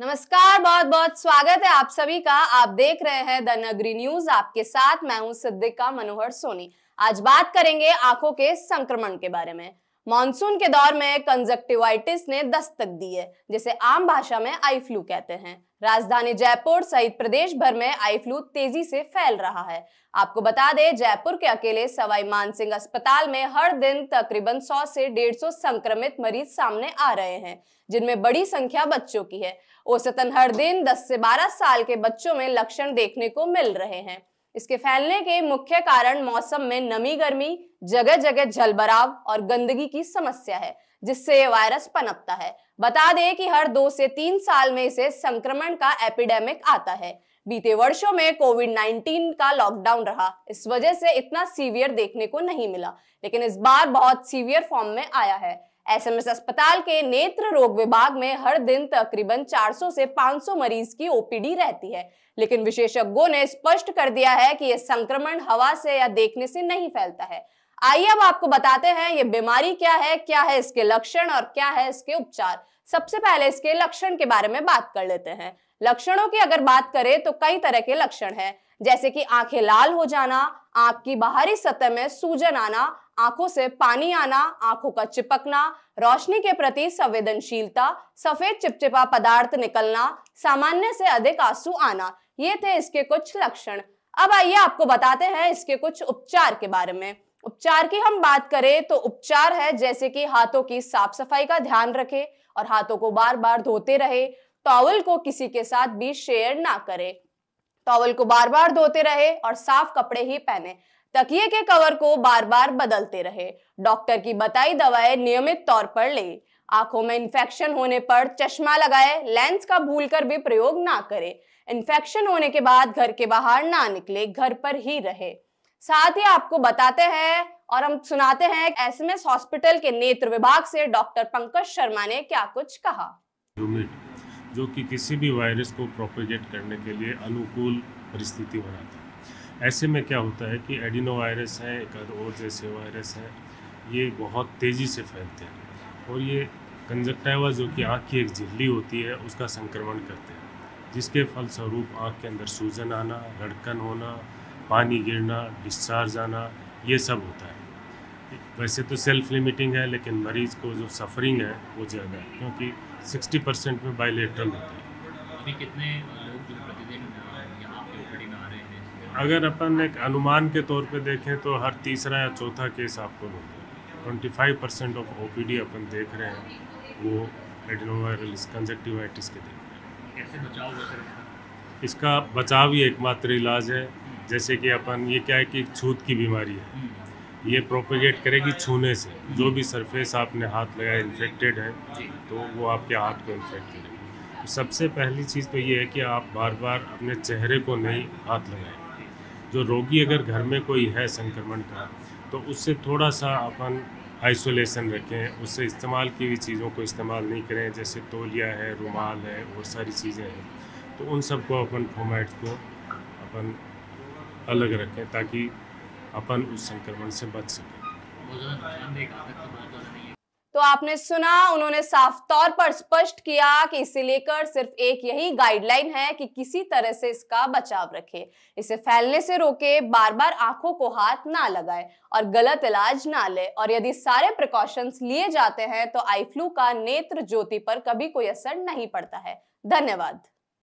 नमस्कार बहुत बहुत स्वागत है आप सभी का आप देख रहे हैं द नगरी न्यूज आपके साथ मैं हूं सिद्दिका मनोहर सोनी आज बात करेंगे आंखों के संक्रमण के बारे में मानसून के दौर में कंजक्टिवाइटिस ने दस्तक दी है जिसे आम भाषा में आई फ्लू कहते हैं राजधानी जयपुर सहित प्रदेश भर में आई फ्लू तेजी से फैल रहा है आपको बता दें जयपुर के अकेले सवाई मानसिंह अस्पताल में हर दिन तकरीबन 100 से 150 संक्रमित मरीज सामने आ रहे हैं जिनमें बड़ी संख्या बच्चों की है औसतन हर दिन 10 से 12 साल के बच्चों में लक्षण देखने को मिल रहे हैं इसके फैलने के मुख्य कारण मौसम में नमी गर्मी जगह जगह जलभराव और गंदगी की समस्या है जिससे ये वायरस पनपता है बता दें कि हर दो से तीन साल में इसे संक्रमण का एपिडेमिक आता है बीते वर्षों में कोविड 19 का लॉकडाउन रहा इस वजह से इतना सीवियर देखने को नहीं मिला लेकिन इस बार बहुत सीवियर फॉर्म में आया है एसएमएस अस्पताल के नेत्र रोग विभाग में हर दिन तकरीबन 400 से 500 मरीज की ओपीडी रहती है लेकिन विशेषज्ञों ने स्पष्ट कर दिया है कि यह संक्रमण हवा से या देखने से नहीं फैलता है आइए अब आपको बताते हैं ये बीमारी क्या है क्या है इसके लक्षण और क्या है इसके उपचार सबसे पहले इसके लक्षण के बारे में बात कर लेते हैं लक्षणों की अगर बात करें तो कई तरह के लक्षण हैं जैसे कि आंखें लाल हो जाना आंख की बाहरी सतह में सूजन आना आंखों से पानी आना आंखों का चिपकना रोशनी के प्रति संवेदनशीलता सफेद चिपचिपा पदार्थ निकलना सामान्य से अधिक आंसू आना ये थे इसके कुछ लक्षण अब आइए आपको बताते हैं इसके कुछ उपचार के बारे में उपचार की हम बात करें तो उपचार है जैसे कि हाथों की साफ सफाई का ध्यान रखे और हाथों को बार बार धोते रहे टॉवल को किसी के साथ भी शेयर ना करें टॉवल को बार बार धोते रहे और साफ कपड़े ही पहने तकिए के कवर को बार बार बदलते रहे डॉक्टर की बताई दवाएं नियमित तौर पर ले आंखों में इंफेक्शन होने पर चश्मा लगाए लेंस का भूलकर भी प्रयोग ना करें इन्फेक्शन होने के बाद घर के बाहर ना निकले घर पर ही रहे साथ ही आपको बताते हैं और हम सुनाते हैं एसएमएस हॉस्पिटल के नेत्र विभाग से डॉक्टर पंकज शर्मा ने क्या कुछ कहा जो कि किसी भी वायरस को प्रोपेगेट करने के लिए अनुकूल परिस्थिति बनाता है ऐसे में क्या होता है कि एडिनो वायरस है एक और जैसे वायरस है ये बहुत तेज़ी से फैलते हैं और ये कंजक्टाइवा जो कि आँख की एक झिल्ली होती है उसका संक्रमण करते हैं जिसके फलस्वरूप आँख के अंदर सूजन आना लड़कन होना पानी गिरना डिस्चार्ज आना ये सब होता है वैसे तो सेल्फ लिमिटिंग है लेकिन मरीज़ को जो सफरिंग है वो ज़्यादा है क्योंकि 60 परसेंट में बाइलेट्रल होता है अभी कितने लोग जो प्रतिदिन यहाँ पे ओपीडी में आ रहे हैं अगर अपन एक अनुमान के तौर पे देखें तो हर तीसरा या चौथा केस आपको रोक है ट्वेंटी फाइव परसेंट ऑफ ओ अपन देख रहे हैं वो एडिनोवायरल कंजक्टिवाइटिस के देख रहे हैं कैसे बचाव इसका बचाव ही एकमात्र इलाज है जैसे कि अपन ये क्या है कि छूत की बीमारी है हम्म। ये प्रोपेगेट करेगी छूने से जो भी सरफेस आपने हाथ लगाया इन्फेक्टेड है तो वो आपके हाथ को इन्फेक्ट करेगी सबसे पहली चीज़ तो ये है कि आप बार बार अपने चेहरे को नहीं हाथ लगाएं जो रोगी अगर घर में कोई है संक्रमण का तो उससे थोड़ा सा अपन आइसोलेशन रखें उससे इस्तेमाल की हुई चीज़ों को इस्तेमाल नहीं करें जैसे तोलिया है रुमाल है और सारी चीज़ें हैं तो उन सबको अपन फोमैट को अपन अलग रखें ताकि अपन उस संक्रमण से बच सकें तो आपने सुना उन्होंने साफ तौर पर स्पष्ट किया कि इसे लेकर सिर्फ एक यही गाइडलाइन है कि किसी तरह से इसका बचाव रखे इसे फैलने से रोके बार बार आंखों को हाथ ना लगाए और गलत इलाज ना ले और यदि सारे प्रिकॉशंस लिए जाते हैं तो आई फ्लू का नेत्र ज्योति पर कभी कोई असर नहीं पड़ता है धन्यवाद